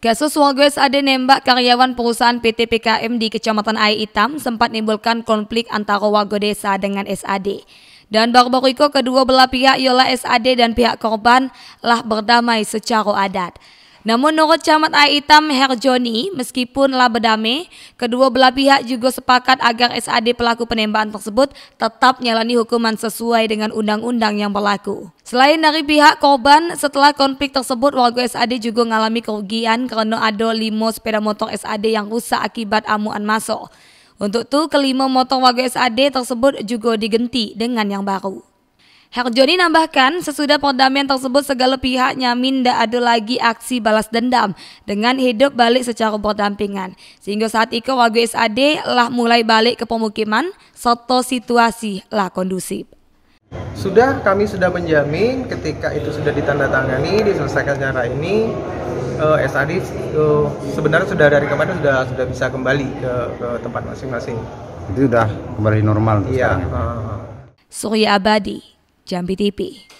Kasus Walgreens Ade nembak karyawan perusahaan PT PKM di Kecamatan Air Hitam sempat menimbulkan konflik antara warga desa dengan SAD. Dan baru-baru itu kedua belah pihak yola SAD dan pihak korban lah berdamai secara adat. Namun menurut Camat Air Hitam Herjoni, meskipun lah berdamai, kedua belah pihak juga sepakat agar SAD pelaku penembakan tersebut tetap nyalani hukuman sesuai dengan undang-undang yang berlaku. Selain dari pihak korban, setelah konflik tersebut warga SAD juga mengalami kerugian karena ada lima sepeda motor SAD yang rusak akibat amuan masuk. Untuk itu, kelima motor warga SAD tersebut juga digenti dengan yang baru. Herjoni nambahkan, sesudah perdamaian tersebut segala pihak nyamin tidak ada lagi aksi balas dendam dengan hidup balik secara berdampingan. Sehingga saat itu warga SAD lah mulai balik ke pemukiman, serta situasi lah kondusif. Sudah kami sudah menjamin ketika itu sudah ditandatangani diselesaikan secara ini uh, eh, SAD uh, eh, sebenarnya sudah dari kemarin sudah sudah bisa kembali ke, ke tempat masing-masing. Itu sudah kembali normal. Iya. Uh. Ya? Eh. Surya Abadi, Jambi TV.